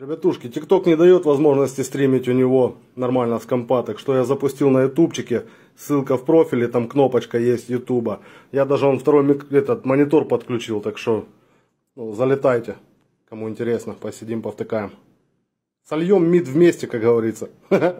Ребятушки, ТикТок не дает возможности стримить у него нормально с компа, так что я запустил на ютубчике, ссылка в профиле, там кнопочка есть ютуба. Я даже он второй этот, монитор подключил, так что ну, залетайте, кому интересно, посидим, повтыкаем. Сольем мид вместе, как говорится.